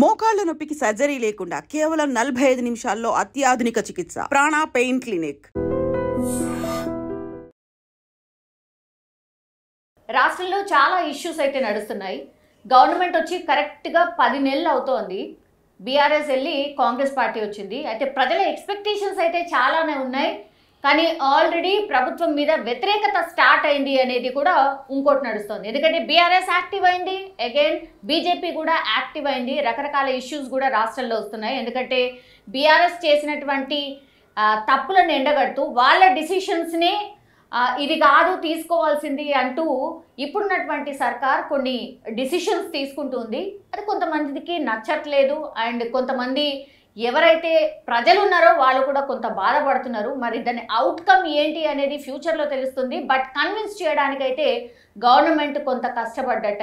మోకాళ్ళ నొప్పికి సర్జరీ లేకుండా కేవలం నలభై ఐదు నిమిషాల్లో అత్యాధునిక చికిత్స ప్రాణ పెయిన్ క్లినిక్ రాష్ట్రంలో చాలా ఇష్యూస్ అయితే నడుస్తున్నాయి గవర్నమెంట్ వచ్చి కరెక్ట్గా పది నెలలు అవుతోంది బీఆర్ఎస్ వెళ్ళి కాంగ్రెస్ పార్టీ వచ్చింది అయితే ప్రజల ఎక్స్పెక్టేషన్స్ అయితే చాలానే ఉన్నాయి కానీ ఆల్రెడీ ప్రభుత్వం మీద వ్యతిరేకత స్టార్ట్ అయింది అనేది కూడా ఇంకోటి నడుస్తుంది ఎందుకంటే బీఆర్ఎస్ యాక్టివ్ అయింది అగైన్ బీజేపీ కూడా యాక్టివ్ అయింది రకరకాల ఇష్యూస్ కూడా రాష్ట్రంలో వస్తున్నాయి ఎందుకంటే బీఆర్ఎస్ చేసినటువంటి తప్పులను ఎండగడుతూ వాళ్ళ డిసిషన్స్ని ఇది కాదు తీసుకోవాల్సింది అంటూ ఇప్పుడున్నటువంటి సర్కార్ కొన్ని డిసిషన్స్ తీసుకుంటుంది అది కొంతమందికి నచ్చట్లేదు అండ్ కొంతమంది ఎవరైతే ప్రజలు ఉన్నారో వాళ్ళు కూడా కొంత బాధపడుతున్నారు మరి దాని అవుట్కమ్ ఏంటి అనేది ఫ్యూచర్లో తెలుస్తుంది బట్ కన్విన్స్ చేయడానికైతే గవర్నమెంట్ కొంత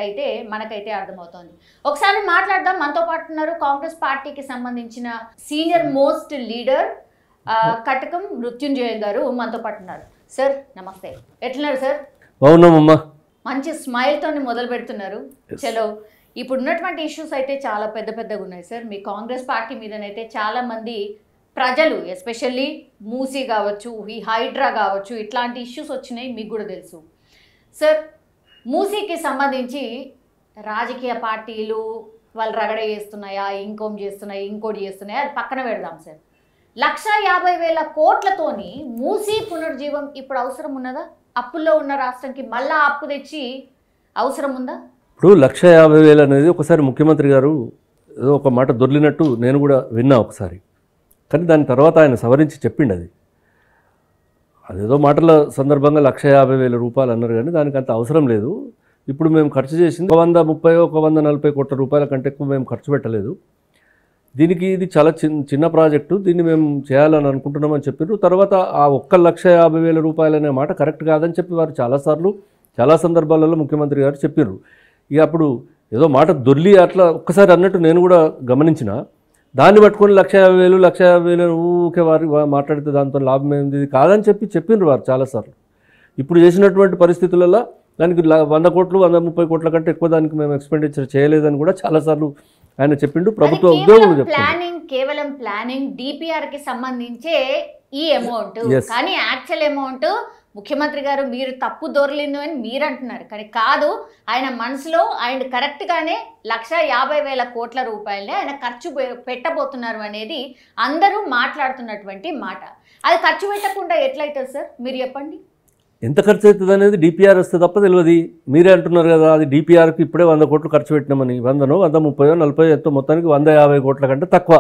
అయితే మనకైతే అర్థమవుతోంది ఒకసారి మాట్లాడదాం మనతో పాటు ఉన్నారు కాంగ్రెస్ పార్టీకి సంబంధించిన senior most leader Katakam Mrutyunjaya garu మనతో పాటు ఉన్నారు సార్ నమస్తే ఎట్లున్నారు సార్ మంచి మంచి స్మైల్తో మొదలు పెడుతున్నారు చలో ఇప్పుడు ఉన్నటువంటి ఇష్యూస్ అయితే చాలా పెద్ద పెద్దగా ఉన్నాయి సార్ మీ కాంగ్రెస్ పార్టీ మీదనైతే చాలామంది ప్రజలు ఎస్పెషల్లీ మూసీ కావచ్చు ఈ హైడ్రా కావచ్చు ఇట్లాంటి ఇష్యూస్ వచ్చినాయి మీకు కూడా తెలుసు సార్ మూసీకి సంబంధించి రాజకీయ పార్టీలు వాళ్ళు రగడ చేస్తున్నాయా ఇంకోం చేస్తున్నాయి ఇంకోటి చేస్తున్నాయా అది పక్కన పెడదాం సార్ లక్ష యాభై వేల కోట్లతోని మూసీ పునర్జీవం ఇప్పుడు అవసరం ఉన్నదా అప్పుల్లో ఉన్న రాష్ట్రంకి మళ్ళా అప్పు తెచ్చి అవసరం ఉందా ఇప్పుడు లక్ష యాభై వేలు అనేది ఒకసారి ముఖ్యమంత్రి గారు ఏదో ఒక మాట దొర్లినట్టు నేను కూడా విన్నా ఒకసారి కానీ దాని తర్వాత ఆయన సవరించి చెప్పిండు అది అదేదో మాటల సందర్భంగా లక్ష యాభై వేల రూపాయలు అన్నారు కానీ దానికి అంత అవసరం లేదు ఇప్పుడు మేము ఖర్చు చేసింది ఒక వంద ముప్పై ఒక వంద నలభై కోట్ల రూపాయల కంటే ఎక్కువ మేము ఖర్చు పెట్టలేదు దీనికి ఇది చాలా చిన్న చిన్న ప్రాజెక్టు దీన్ని మేము చేయాలని అనుకుంటున్నామని చెప్పారు తర్వాత ఆ ఒక్క లక్ష యాభై వేల రూపాయలనే మాట కరెక్ట్ కాదని చెప్పి వారు చాలాసార్లు చాలా సందర్భాలలో ముఖ్యమంత్రి గారు చెప్పారు ఇక అప్పుడు ఏదో మాట దొర్లి అట్లా ఒక్కసారి అన్నట్టు నేను కూడా గమనించిన దాన్ని పట్టుకొని లక్ష యాభై వేలు లక్ష యాభై వేలు ఊకే వారి మాట్లాడితే దాంతో లాభం ఏంది కాదని చెప్పి చెప్పినారు వారు చాలాసార్లు ఇప్పుడు చేసినటువంటి పరిస్థితులలో దానికి వంద కోట్లు వంద ముప్పై కోట్ల కంటే ఎక్కువ దానికి మేము ఎక్స్పెండిచర్ చేయలేదని కూడా చాలాసార్లు ఆయన చెప్పిండు ప్రభుత్వ ఉద్యోగులు ప్లానింగ్ కేవలం ప్లానింగ్ డిపిఆర్ కి సంబంధించే ఈ అమౌంట్ కానీ యాక్చువల్ అమౌంట్ ముఖ్యమంత్రి గారు మీరు తప్పు దొరలింది అని మీరు అంటున్నారు కానీ కాదు ఆయన మనసులో ఆయన కరెక్ట్గానే లక్ష యాభై వేల కోట్ల రూపాయలని ఆయన ఖర్చు పెట్టబోతున్నారు అనేది అందరూ మాట్లాడుతున్నటువంటి మాట అది ఖర్చు పెట్టకుండా ఎట్లయితుంది సార్ మీరు చెప్పండి ఎంత ఖర్చు అవుతుంది అనేది డిపిఆర్ వస్తే తప్ప తెలియదు మీరే అంటున్నారు కదా అది డిపిఆర్కి ఇప్పుడే వంద కోట్లు ఖర్చు పెట్టినామని వందనో వంద ముప్పై నలభై ఎంతో మొత్తానికి వంద యాభై కోట్ల కంటే తక్కువ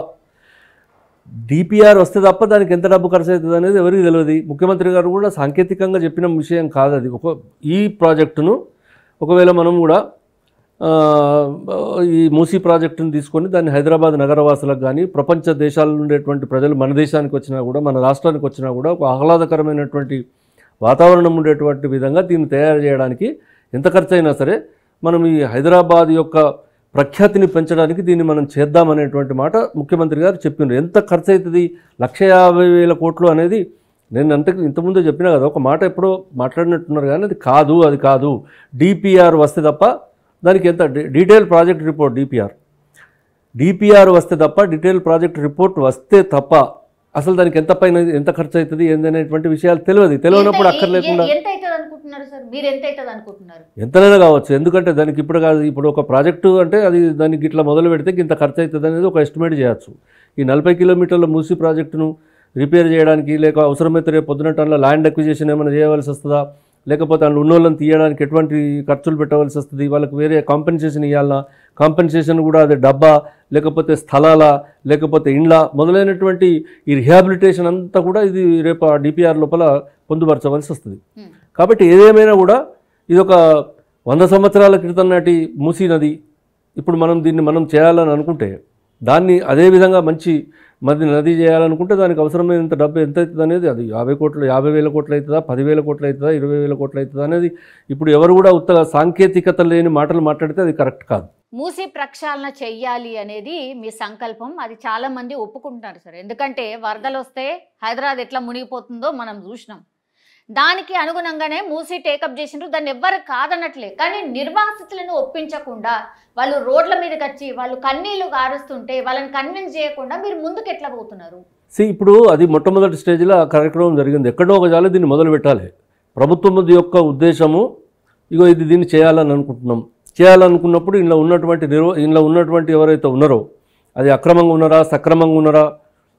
డిపిఆర్ వస్తే తప్ప దానికి ఎంత డబ్బు ఖర్చు అవుతుంది అనేది ఎవరికి తెలియదు ముఖ్యమంత్రి గారు కూడా సాంకేతికంగా చెప్పిన విషయం కాదు అది ఒక ఈ ప్రాజెక్టును ఒకవేళ మనం కూడా ఈ మూసీ ప్రాజెక్టును తీసుకొని దాన్ని హైదరాబాద్ నగరవాసులకు కానీ ప్రపంచ దేశాల ఉండేటువంటి ప్రజలు మన దేశానికి వచ్చినా కూడా మన రాష్ట్రానికి వచ్చినా కూడా ఒక ఆహ్లాదకరమైనటువంటి వాతావరణం ఉండేటువంటి విధంగా దీన్ని తయారు చేయడానికి ఎంత ఖర్చు అయినా సరే మనం ఈ హైదరాబాద్ యొక్క ప్రఖ్యాతిని పెంచడానికి దీన్ని మనం చేద్దామనేటువంటి మాట ముఖ్యమంత్రి గారు చెప్పినారు ఎంత ఖర్చు అవుతుంది లక్ష యాభై వేల కోట్లు అనేది నేను అంత ఇంతకుముందే చెప్పినా కదా ఒక మాట ఎప్పుడో మాట్లాడినట్టున్నారు కానీ అది కాదు అది కాదు డిపిఆర్ వస్తే తప్ప దానికి ఎంత detail project report DPR DPR వస్తే తప్ప డీటెయిల్ ప్రాజెక్ట్ రిపోర్ట్ వస్తే తప్ప అసలు దానికి ఎంత పైన ఎంత ఖర్చు అవుతుంది ఏందనేటువంటి విషయాలు తెలియదు తెలియనప్పుడు అక్కడ లేకుండా ఎంతైనా కావచ్చు ఎందుకంటే దానికి ఇప్పుడు కాదు ఇప్పుడు ఒక ప్రాజెక్టు అంటే అది దానికి ఇట్లా మొదలు పెడితే ఇంత ఖర్చు అవుతుంది అనేది ఒక ఎస్టిమేట్ చేయొచ్చు ఈ నలభై కిలోమీటర్ల మూసి ప్రాజెక్టును రిపేర్ చేయడానికి లేక అవసరమైతే రేపు పొద్దున టన్ల ల్యాండ్ అక్విజిషన్ ఏమైనా చేయవలసి వస్తుందా లేకపోతే అందులో ఉన్నోళ్ళని తీయడానికి ఎటువంటి ఖర్చులు పెట్టవలసి వస్తుంది వాళ్ళకి వేరే కాంపెన్సేషన్ ఇవ్వాలన్నా కాంపెన్సేషన్ కూడా అది డబ్బా లేకపోతే స్థలాల లేకపోతే ఇండ్ల మొదలైనటువంటి ఈ రిహాబిలిటేషన్ అంతా కూడా ఇది రేపు ఆ డిపిఆర్ లోపల పొందుపరచవలసి వస్తుంది hmm. కాబట్టి ఏదేమైనా కూడా ఇది ఒక వంద సంవత్సరాల క్రితం నాటి మూసీ నది ఇప్పుడు మనం దీన్ని మనం చేయాలని అనుకుంటే దాన్ని అదేవిధంగా మంచి మరి నది చేయాలనుకుంటే దానికి అవసరమైనంత డబ్బు ఎంత అవుతుంది అనేది అది యాభై కోట్లు యాభై వేల కోట్లు అవుతుందా పదివేల కోట్లు అవుతుందా ఇరవై వేల కోట్లు అవుతుందా అనేది ఇప్పుడు ఎవరు కూడా ఉత్త సాంకేతికత లేని మాటలు మాట్లాడితే అది కరెక్ట్ కాదు మూసి ప్రక్షాళన చెయ్యాలి అనేది మీ సంకల్పం అది చాలామంది ఒప్పుకుంటున్నారు సార్ ఎందుకంటే వరదలు వస్తే హైదరాబాద్ ఎట్లా మునిగిపోతుందో మనం చూసినాం దానికి అనుగుణంగానే మూసి టేకప్ చేసినారు దాన్ని ఎవ్వరు కాదనట్లే కానీ నిర్వాసితులను ఒప్పించకుండా వాళ్ళు రోడ్ల మీదకి వచ్చి వాళ్ళు కన్నీళ్లు గారుస్తుంటే వాళ్ళని కన్విన్స్ చేయకుండా మీరు ముందుకు ఎట్లా పోతున్నారు సి ఇప్పుడు అది మొట్టమొదటి స్టేజ్లో ఆ కార్యక్రమం జరిగింది ఎక్కడో ఒక జాలి దీన్ని మొదలు పెట్టాలి ప్రభుత్వం యొక్క ఉద్దేశము ఇగో ఇది దీన్ని చేయాలని అనుకుంటున్నాం చేయాలనుకున్నప్పుడు ఇందులో ఉన్నటువంటి నిర్వ ఇందులో ఉన్నటువంటి ఎవరైతే ఉన్నారో అది అక్రమంగా ఉన్నారా సక్రమంగా ఉన్నారా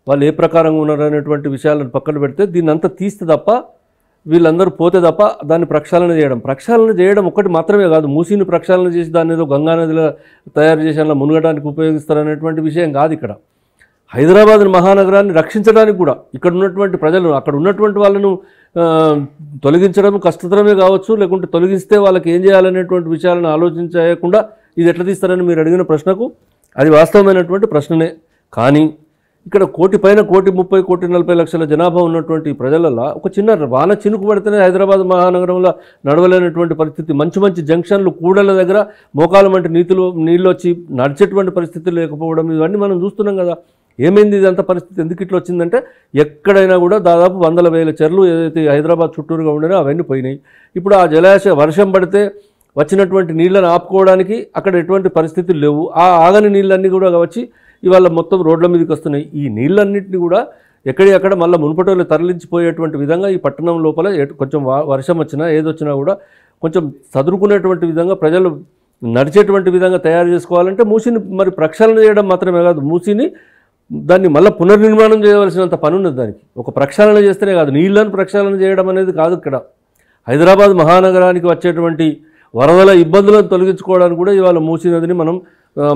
వాళ్ళు ఏ ప్రకారంగా ఉన్నారా అనేటువంటి విషయాలను పక్కన పెడితే దీన్ని అంతా తీస్తే తప్ప వీళ్ళందరూ పోతే తప్ప దాన్ని ప్రక్షాళన చేయడం ప్రక్షాళన చేయడం ఒక్కటి మాత్రమే కాదు మూసీని ప్రక్షాళన చేసి దాన్ని ఏదో గంగానదిలో తయారు చేసి అలా మునగడానికి ఉపయోగిస్తారనేటువంటి విషయం కాదు ఇక్కడ హైదరాబాద్ మహానగరాన్ని రక్షించడానికి కూడా ఇక్కడ ఉన్నటువంటి ప్రజలను అక్కడ ఉన్నటువంటి వాళ్ళను తొలగించడం కష్టతరమే కావచ్చు లేకుంటే తొలగిస్తే వాళ్ళకి ఏం చేయాలనేటువంటి విషయాలను ఆలోచించేయకుండా ఇది ఎట్లా తీస్తారని మీరు అడిగిన ప్రశ్నకు అది వాస్తవమైనటువంటి ప్రశ్ననే కానీ ఇక్కడ కోటి పైన కోటి ముప్పై కోటి నలభై లక్షల జనాభా ఉన్నటువంటి ప్రజలలో ఒక చిన్న వాన చినుకు పడితేనే హైదరాబాద్ మహానగరంలో నడవలేనటువంటి పరిస్థితి మంచి మంచి జంక్షన్లు కూడల దగ్గర మోకాలం వంటి నీతులు నీళ్ళు వచ్చి నడిచేటువంటి పరిస్థితి లేకపోవడం ఇవన్నీ మనం చూస్తున్నాం కదా ఏమైంది ఇదంతా పరిస్థితి ఎందుకు ఇట్లా వచ్చిందంటే ఎక్కడైనా కూడా దాదాపు వందల వేల చెర్లు ఏదైతే హైదరాబాద్ చుట్టూరుగా ఉండినా అవన్నీ పోయినాయి ఇప్పుడు ఆ జలాశయ వర్షం పడితే వచ్చినటువంటి నీళ్ళను ఆపుకోవడానికి అక్కడ ఎటువంటి పరిస్థితులు లేవు ఆ ఆగని నీళ్ళన్నీ కూడా వచ్చి ఇవాళ మొత్తం రోడ్ల మీదకి వస్తున్నాయి ఈ నీళ్ళన్నింటినీ కూడా ఎక్కడెక్కడ మళ్ళీ మునుపటోళ్ళు తరలించిపోయేటువంటి విధంగా ఈ పట్టణం లోపల కొంచెం వర్షం వచ్చినా ఏదొచ్చినా కూడా కొంచెం చదురుకునేటువంటి విధంగా ప్రజలు నడిచేటువంటి విధంగా తయారు చేసుకోవాలంటే మూసిని మరి ప్రక్షాళన చేయడం మాత్రమే కాదు మూసిని దాన్ని మళ్ళీ పునర్నిర్మాణం చేయవలసినంత పని ఉన్నది దానికి ఒక ప్రక్షాళన చేస్తేనే కాదు నీళ్లను ప్రక్షాళన చేయడం అనేది కాదు ఇక్కడ హైదరాబాద్ మహానగరానికి వచ్చేటువంటి వరదల ఇబ్బందులను తొలగించుకోవడానికి కూడా ఇవాళ మూసీ మనం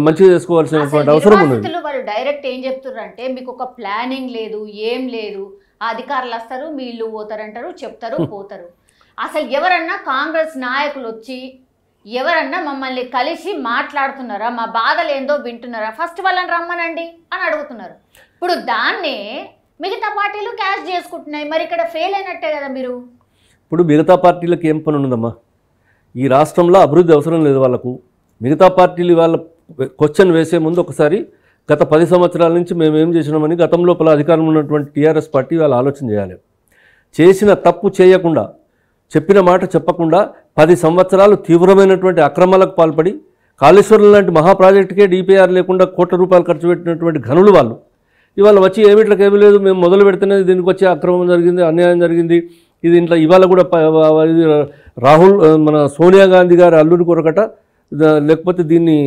మంచిగా చేసుకోవాల్సినటువంటి అవసరం ఉన్నది వాళ్ళు డైరెక్ట్ ఏం చెప్తున్నారంటే మీకు ఒక ప్లానింగ్ లేదు ఏం లేదు అధికారులు వస్తారు మీ ఇల్లు పోతారంటారు చెప్తారు పోతారు అసలు ఎవరన్నా కాంగ్రెస్ నాయకులు వచ్చి ఎవరన్నా మమ్మల్ని కలిసి మాట్లాడుతున్నారా మా బాధలు ఏందో వింటున్నారా ఫస్ట్ వాళ్ళని రమ్మనండి అని అడుగుతున్నారు ఇప్పుడు దాన్నే మిగతా పార్టీలు క్యాష్ చేసుకుంటున్నాయి మరి ఇక్కడ ఫెయిల్ అయినట్టే కదా మీరు ఇప్పుడు మిగతా పార్టీలకు ఏం పని ఉన్నదమ్మా ఈ రాష్ట్రంలో అభివృద్ధి అవసరం లేదు వాళ్ళకు మిగతా పార్టీలు వాళ్ళ క్వశ్చన్ వేసే ముందు ఒకసారి గత పది సంవత్సరాల నుంచి మేము ఏం చేసినామని గతంలోపల అధికారంలో ఉన్నటువంటి టీఆర్ఎస్ పార్టీ వాళ్ళు ఆలోచన చేయాలి చేసిన తప్పు చేయకుండా చెప్పిన మాట చెప్పకుండా పది సంవత్సరాలు తీవ్రమైనటువంటి అక్రమాలకు పాల్పడి కాళేశ్వరం లాంటి మహాప్రాజెక్టుకే డిపిఆర్ లేకుండా కోట్ల రూపాయలు ఖర్చు పెట్టినటువంటి ఘనులు వాళ్ళు ఇవాళ వచ్చి ఏమిట్లకి ఏమీ లేదు మేము మొదలు పెడితేనే దీనికి వచ్చి అక్రమం జరిగింది అన్యాయం జరిగింది ఇది ఇంట్లో ఇవాళ కూడా ఇది రాహుల్ మన సోనియా గాంధీ గారి అల్లుని కొరకట లేకపోతే దీన్ని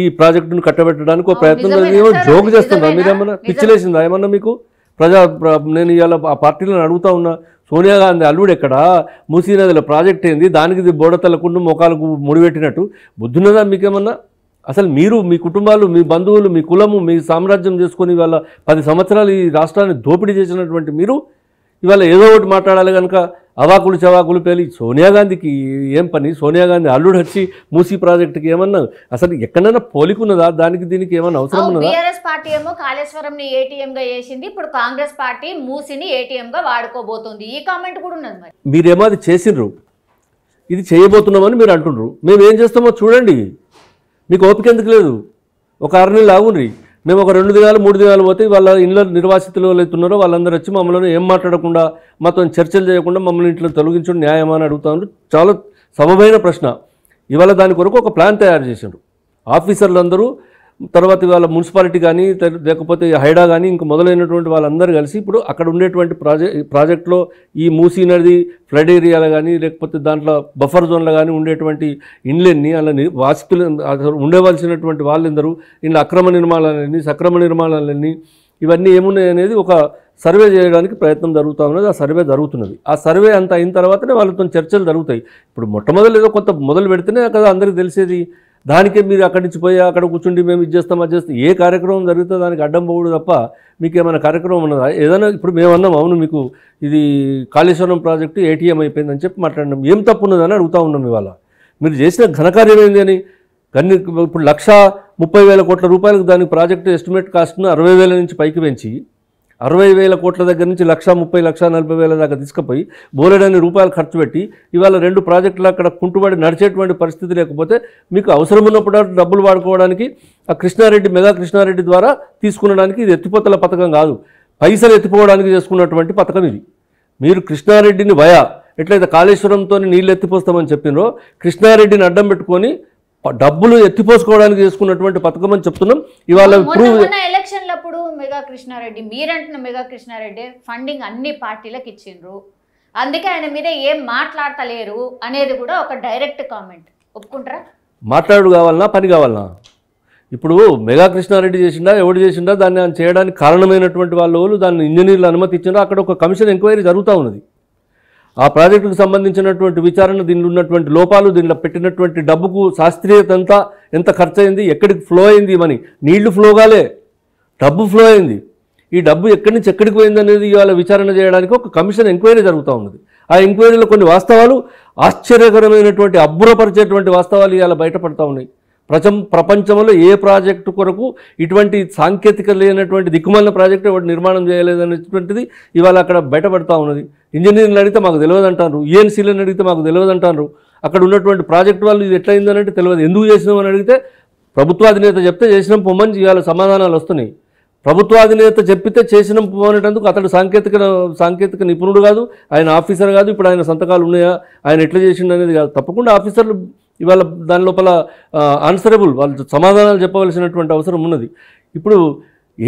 ఈ ప్రాజెక్టును కట్టబెట్టడానికి ఒక ప్రయత్నం ఏమో జోకు చేస్తున్నా మీరేమన్నా పిచ్చిలేసిందా ఏమన్నా మీకు ప్రజా నేను ఇవాళ ఆ పార్టీలను అడుగుతా ఉన్నా సోనియా గాంధీ అల్లుడు ఎక్కడ మూసీ నదిలో ప్రాజెక్ట్ అయింది దానికి బోడతలకుండా ముఖాలకు ముడిపెట్టినట్టు బుద్ధున్నదా మీకేమన్నా అసలు మీరు మీ కుటుంబాలు మీ బంధువులు మీ కులము మీ సామ్రాజ్యం చేసుకొని ఇవాళ పది సంవత్సరాలు ఈ రాష్ట్రాన్ని దోపిడీ చేసినటువంటి మీరు ఇవాళ ఏదో ఒకటి మాట్లాడాలి కనుక అవాకులు చవాకులు పేలి సోనియా గాంధీకి ఏం పని సోనియా గాంధీ అల్లుడు వచ్చి మూసీ ప్రాజెక్టుకి ఏమన్నా అసలు ఎక్కడైనా ఉన్నదా దానికి దీనికి ఏమన్నా అవసరం ఉన్నదా బీఆర్ఎస్ పార్టీ ఏమో కాళేశ్వరంని ఏటీఎంగా చేసింది ఇప్పుడు కాంగ్రెస్ పార్టీ మూసీని ఏటీఎంగా వాడుకోబోతుంది ఈ కామెంట్ కూడా ఉన్నది మరి మీరేమో అది చేసిండ్రు ఇది చేయబోతున్నామని మీరు అంటుండ్రు మేము ఏం చేస్తామో చూడండి మీకు ఓపిక ఎందుకు లేదు ఒక నెల లాగుండ్రి మేము ఒక రెండు దినాలు మూడు దినాలు పోతే వాళ్ళ ఇంట్లో నిర్వాసితులు ఉన్నారో వాళ్ళందరూ వచ్చి మమ్మల్ని ఏం మాట్లాడకుండా మాతో చర్చలు చేయకుండా మమ్మల్ని ఇంట్లో తొలగించడం న్యాయమా అని అడుగుతాను చాలా సమమైన ప్రశ్న ఇవాళ దాని కొరకు ఒక ప్లాన్ తయారు చేశాడు ఆఫీసర్లందరూ తర్వాత ఇవాళ మున్సిపాలిటీ కానీ లేకపోతే హైడా కానీ ఇంక మొదలైనటువంటి వాళ్ళందరూ కలిసి ఇప్పుడు అక్కడ ఉండేటువంటి ప్రాజెక్ట్ ప్రాజెక్ట్లో ఈ మూసీ నది ఫ్లడ్ ఏరియాలో కానీ లేకపోతే దాంట్లో బఫర్ జోన్లో కానీ ఉండేటువంటి ఇండ్లన్నీ అలా వాసితులు ఉండవలసినటువంటి వాళ్ళందరూ ఇండ్ల అక్రమ నిర్మాణాలన్నీ సక్రమ నిర్మాణాలన్నీ ఇవన్నీ ఏమున్నాయి అనేది ఒక సర్వే చేయడానికి ప్రయత్నం జరుగుతూ ఉన్నది ఆ సర్వే జరుగుతున్నది ఆ సర్వే అంత అయిన తర్వాతనే వాళ్ళతో చర్చలు జరుగుతాయి ఇప్పుడు మొట్టమొదటి ఏదో కొంత మొదలు పెడితేనే కదా అందరికీ తెలిసేది దానికే మీరు అక్కడి నుంచి పోయి అక్కడ కూర్చుండి మేము ఇది చేస్తాం అది చేస్తాం ఏ కార్యక్రమం జరిగితే దానికి అడ్డం పోవడం తప్ప మీకు ఏమైనా కార్యక్రమం ఉన్నదా ఏదైనా ఇప్పుడు మేము అన్నాం అవును మీకు ఇది కాళేశ్వరం ప్రాజెక్టు ఏటీఎం అయిపోయిందని చెప్పి మాట్లాడినాం ఏం తప్పు ఉన్నదని అడుగుతూ ఉన్నాం ఇవాళ మీరు చేసిన ఘనకార్యం ఏంది అని కన్ని ఇప్పుడు లక్ష ముప్పై వేల కోట్ల రూపాయలకు దానికి ప్రాజెక్టు ఎస్టిమేట్ కాస్ట్ను అరవై వేల నుంచి పైకి పెంచి అరవై వేల కోట్ల దగ్గర నుంచి లక్ష ముప్పై లక్ష నలభై వేల దాకా తీసుకుపోయి బోలెడని రూపాయలు ఖర్చు పెట్టి ఇవాళ రెండు ప్రాజెక్టులు అక్కడ కుంటుబడి నడిచేటువంటి పరిస్థితి లేకపోతే మీకు అవసరం ఉన్నప్పుడు డబ్బులు వాడుకోవడానికి ఆ కృష్ణారెడ్డి మెగా కృష్ణారెడ్డి ద్వారా తీసుకునడానికి ఇది ఎత్తిపోతల పథకం కాదు పైసలు ఎత్తిపోవడానికి చేసుకున్నటువంటి పథకం ఇది మీరు కృష్ణారెడ్డిని భయా ఎట్లయితే కాళేశ్వరంతో నీళ్ళు ఎత్తిపోస్తామని చెప్పినో కృష్ణారెడ్డిని అడ్డం పెట్టుకొని డబ్బులు ఎత్తిపోసుకోవడానికి చేసుకున్నటువంటి పథకం అని చెప్తున్నాం ఇవాళ ఎలక్షన్ ఎలక్షన్లప్పుడు మెగా కృష్ణారెడ్డి మీరంటున్న మెగా కృష్ణారెడ్డి ఫండింగ్ అన్ని పార్టీలకు ఇచ్చిండ్రు అందుకే ఆయన మీద ఏం మాట్లాడతలేరు అనేది కూడా ఒక డైరెక్ట్ కామెంట్ ఒప్పుకుంటారా మాట్లాడు కావాలన్నా పని కావాలన్నా ఇప్పుడు మెగా కృష్ణారెడ్డి చేసిండా ఎవడు చేసిండా దాన్ని చేయడానికి కారణమైనటువంటి వాళ్ళు దాన్ని ఇంజనీర్లు అనుమతి ఇచ్చిండా అక్కడ ఒక కమిషన్ ఎంక్వైరీ జరుగుతూ ఉన్నది ఆ ప్రాజెక్టుకు సంబంధించినటువంటి విచారణ దీనిలో ఉన్నటువంటి లోపాలు దీనిలో పెట్టినటువంటి డబ్బుకు శాస్త్రీయత ఎంత ఎంత ఖర్చు అయింది ఎక్కడికి ఫ్లో అయింది మని నీళ్లు ఫ్లో కాలే డబ్బు ఫ్లో అయింది ఈ డబ్బు ఎక్కడి నుంచి ఎక్కడికి పోయింది అనేది ఇవాళ విచారణ చేయడానికి ఒక కమిషన్ ఎంక్వైరీ జరుగుతూ ఉన్నది ఆ ఎంక్వైరీలో కొన్ని వాస్తవాలు ఆశ్చర్యకరమైనటువంటి అబ్బురపరిచేటువంటి వాస్తవాలు ఇవాళ బయటపడతా ఉన్నాయి ప్రచం ప్రపంచంలో ఏ ప్రాజెక్టు కొరకు ఇటువంటి సాంకేతిక లేనటువంటి దిక్కుమాలిన ప్రాజెక్టు వాటి నిర్మాణం చేయలేదనేటువంటిది ఇవాళ అక్కడ బయటపడతా ఉన్నది ఇంజనీర్లు అడిగితే మాకు తెలియదు అంటారు యూఎన్సీలను e అడిగితే మాకు తెలియదు అంటారు అక్కడ ఉన్నటువంటి ప్రాజెక్టు వాళ్ళు ఇది ఎట్లయిందనంటే తెలియదు ఎందుకు చేసినామని అడిగితే ప్రభుత్వాధినేత చెప్తే చేసిన పొమ్మని ఇవాళ సమాధానాలు వస్తున్నాయి ప్రభుత్వాధినేత చెప్పితే చేసిన పోనేటందుకు అతడు సాంకేతిక సాంకేతిక నిపుణుడు కాదు ఆయన ఆఫీసర్ కాదు ఇప్పుడు ఆయన సంతకాలు ఉన్నాయా ఆయన ఎట్లా చేసిండు అనేది కాదు తప్పకుండా ఆఫీసర్లు ఇవాళ దాని లోపల ఆన్సరబుల్ వాళ్ళు సమాధానాలు చెప్పవలసినటువంటి అవసరం ఉన్నది ఇప్పుడు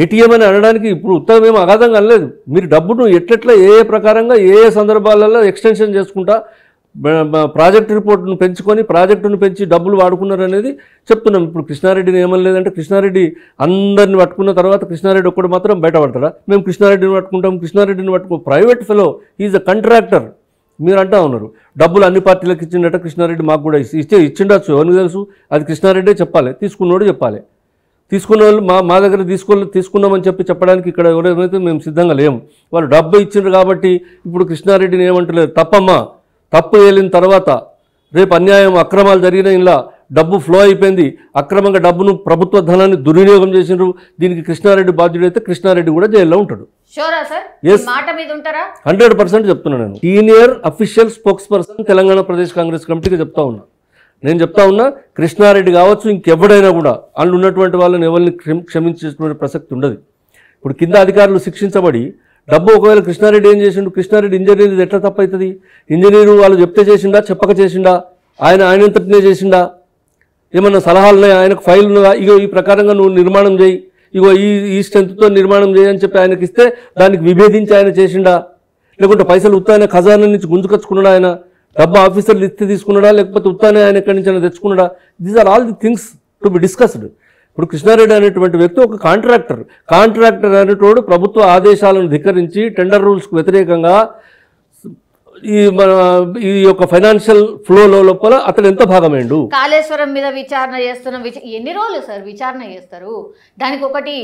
ఏటీఎం అని అనడానికి ఇప్పుడు ఉత్తరం ఏం అగాధంగా అనలేదు మీరు డబ్బును ఎట్లెట్లా ఏ ఏ ప్రకారంగా ఏ ఏ సందర్భాలలో ఎక్స్టెన్షన్ చేసుకుంటా ప్రాజెక్ట్ రిపోర్ట్ను పెంచుకొని ప్రాజెక్టును పెంచి డబ్బులు వాడుకున్నారనేది చెప్తున్నాం ఇప్పుడు కృష్ణారెడ్డిని లేదంటే కృష్ణారెడ్డి అందరిని పట్టుకున్న తర్వాత కృష్ణారెడ్డి ఒక్కడు మాత్రం బయటపడతాడా మేము కృష్ణారెడ్డిని పట్టుకుంటాం కృష్ణారెడ్డిని పట్టుకో private fellow is a contractor మీరు అంటా ఉన్నారు డబ్బులు అన్ని పార్టీలకు ఇచ్చిండట కృష్ణారెడ్డి మాకు కూడా ఇస్తే ఇచ్చిండొచ్చు ఎవరికి తెలుసు అది కృష్ణారెడ్డే చెప్పాలి తీసుకున్నోడు చెప్పాలి తీసుకున్న వాళ్ళు మా మా దగ్గర తీసుకో తీసుకున్నామని చెప్పి చెప్పడానికి ఇక్కడ ఎవరైతే మేము సిద్ధంగా లేము వాళ్ళు డబ్బు ఇచ్చిండ్రు కాబట్టి ఇప్పుడు కృష్ణారెడ్డిని ఏమంటలేదు తప్పమ్మా తప్పు వేలిన తర్వాత రేపు అన్యాయం అక్రమాలు జరిగిన ఇలా డబ్బు ఫ్లో అయిపోయింది అక్రమంగా డబ్బును ప్రభుత్వ ధనాన్ని దుర్వినియోగం చేసినారు దీనికి కృష్ణారెడ్డి బాధ్యుడైతే కృష్ణారెడ్డి కూడా జైల్లో ఉంటాడు హండ్రెడ్ పర్సెంట్ చెప్తున్నాను నేను senior official spokesperson Telangana Pradesh Congress కమిటీకి చెప్తా ఉన్నా నేను చెప్తా ఉన్నా కృష్ణారెడ్డి కావచ్చు ఇంకెవడైనా కూడా వాళ్ళు ఉన్నటువంటి వాళ్ళని ఎవరిని క్షమించేటువంటి ప్రసక్తి ఉండదు ఇప్పుడు కింద అధికారులు శిక్షించబడి డబ్బు ఒకవేళ కృష్ణారెడ్డి ఏం చేసిండు కృష్ణారెడ్డి ఇంజనీర్ ఎట్లా తప్పవుతుంది ఇంజనీరు వాళ్ళు చెప్తే చేసిండా చెప్పక చేసిండా ఆయన ఆయన ఎంతటినే చేసిండా ఏమన్నా సలహాలు ఆయనకు ఫైల్ ఉన్నాయా ఇగో ఈ ప్రకారంగా నువ్వు నిర్మాణం చేయి ఇగో ఈ ఈ స్ట్రెంత్తో నిర్మాణం చేయని చెప్పి ఆయనకి ఇస్తే దానికి విభేదించి ఆయన చేసిండా లేకుంటే పైసలు ఉత్తాయన ఖజానా నుంచి గుంజుకొచ్చుకున్నాడా ఆయన డబ్బా ఆఫీసర్లు ఇస్తే తీసుకున్నాడా లేకపోతే ఉత్తానే ఆయన ఎక్కడి నుంచి తెచ్చుకున్నాడా these are all the things to be discussed ఇప్పుడు కృష్ణారెడ్డి అనేటువంటి వ్యక్తి ఒక కాంట్రాక్టర్ కాంట్రాక్టర్ అనేటోడు ప్రభుత్వ ఆదేశాలను ధిక్కరించి టెండర్ రూల్స్కు వ్యతిరేకంగా ఈ మన ఈ యొక్క ఫైనాన్షియల్ ఫ్లో లోపల అతను ఎంత భాగమేండు కాళేశ్వరం మీద విచారణ చేస్తున్న ఎన్ని రోజులు సార్ విచారణ చేస్తారు దానికి ఒకటి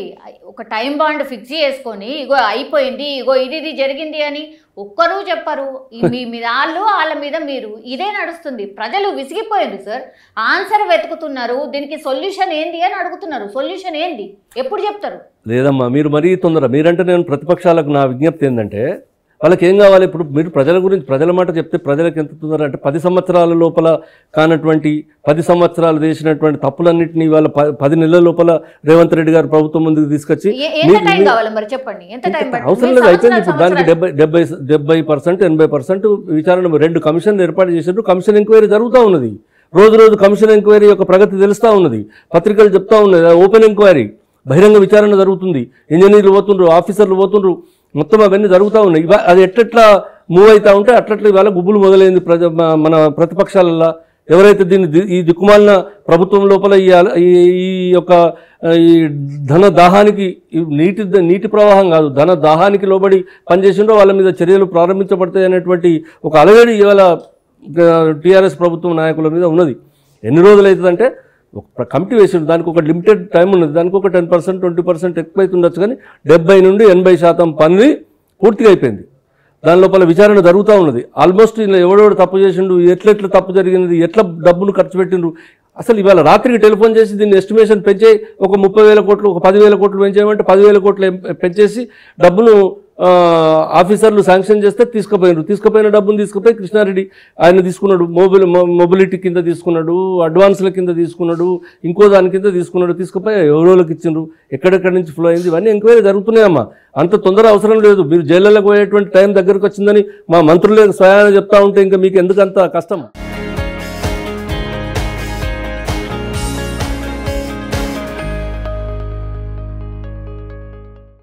ఒక టైం బాండ్ ఫిక్స్ చేసుకొని ఇగో అయిపోయింది ఇగో ఇది ఇది జరిగింది అని ఒక్కరూ చెప్పరు మీ మీద వాళ్ళు వాళ్ళ మీద మీరు ఇదే నడుస్తుంది ప్రజలు విసిగిపోయింది సార్ ఆన్సర్ వెతుకుతున్నారు దీనికి సొల్యూషన్ ఏంది అని అడుగుతున్నారు సొల్యూషన్ ఏంది ఎప్పుడు చెప్తారు లేదమ్మా మీరు మరీ తొందర మీరంటే నేను ప్రతిపక్షాలకు నా విజ్ఞప్తి ఏంటంటే వాళ్ళకి ఏం కావాలి ఇప్పుడు మీరు ప్రజల గురించి ప్రజల మాట చెప్తే ప్రజలకు ఎంత తొందర అంటే పది సంవత్సరాల లోపల కానటువంటి పది సంవత్సరాలు చేసినటువంటి తప్పులన్నింటినీ వాళ్ళ పది నెలల లోపల రేవంత్ రెడ్డి గారు ప్రభుత్వం ముందుకు తీసుకొచ్చి అవసరం లేదు అయిపోయింది ఇప్పుడు దానికి డెబ్బై డెబ్బై డెబ్బై పర్సెంట్ ఎనభై పర్సెంట్ విచారణ రెండు కమిషన్లు ఏర్పాటు చేసినప్పుడు కమిషన్ ఎంక్వైరీ జరుగుతూ ఉన్నది రోజు రోజు కమిషన్ ఎంక్వైరీ యొక్క ప్రగతి తెలుస్తూ ఉన్నది పత్రికలు చెప్తా ఉన్నది ఓపెన్ ఎంక్వైరీ బహిరంగ విచారణ జరుగుతుంది ఇంజనీర్లు పోతుండ్రు ఆఫీసర్లు పోతుండ్రు మొత్తం అవన్నీ జరుగుతూ ఉన్నాయి అది ఎట్లెట్లా మూవ్ అవుతూ ఉంటే అట్లట్లా ఇవాళ గుబ్బులు మొదలైంది ప్రజ మన ప్రతిపక్షాలలో ఎవరైతే దీన్ని ఈ దిక్కుమాలిన ప్రభుత్వం లోపల ఈ యొక్క ఈ ధన దాహానికి నీటి నీటి ప్రవాహం కాదు ధన దాహానికి లోబడి పనిచేసిండో వాళ్ళ మీద చర్యలు ప్రారంభించబడతాయి అనేటువంటి ఒక అలవేడి ఇవాళ టీఆర్ఎస్ ప్రభుత్వం నాయకుల మీద ఉన్నది ఎన్ని రోజులు అవుతుందంటే ఒక కమిటీ వేసి దానికి ఒక లిమిటెడ్ టైం ఉన్నది దానికి ఒక టెన్ పర్సెంట్ ట్వంటీ పర్సెంట్ ఎక్కువ అవుతుండొచ్చు కానీ డెబ్బై నుండి ఎనభై శాతం పని పూర్తిగా అయిపోయింది దాని లోపల విచారణ జరుగుతూ ఉన్నది ఆల్మోస్ట్ ఇలా ఎవడెవడు తప్పు చేసిండు ఎట్లెట్లు తప్పు జరిగినది ఎట్లా డబ్బును ఖర్చు పెట్టిండ్రు అసలు ఇవాళ రాత్రికి టెలిఫోన్ చేసి దీన్ని ఎస్టిమేషన్ పెంచే ఒక ముప్పై వేల కోట్లు ఒక పదివేల కోట్లు పెంచేయమంటే పదివేల కోట్లు పెంచేసి డబ్బును ఆఫీసర్లు శాంక్షన్ చేస్తే తీసుకుపోయినారు తీసుకుపోయిన డబ్బును తీసుకుపోయి కృష్ణారెడ్డి ఆయన తీసుకున్నాడు మొబిలి మొబిలిటీ కింద తీసుకున్నాడు అడ్వాన్స్ల కింద తీసుకున్నాడు ఇంకో దాని కింద తీసుకున్నాడు తీసుకుపోయి ఎవరోలకు ఇచ్చిండ్రు ఎక్కడెక్కడి నుంచి ఫ్లో అయింది ఇవన్నీ ఎంక్వైరీ జరుగుతున్నాయమ్మా అంత తొందర అవసరం లేదు మీరు జైళ్ళకు పోయేటువంటి టైం దగ్గరకు వచ్చిందని మా మంత్రులే స్వయాన చెప్తా ఉంటే ఇంకా మీకు ఎందుకంత కష్టం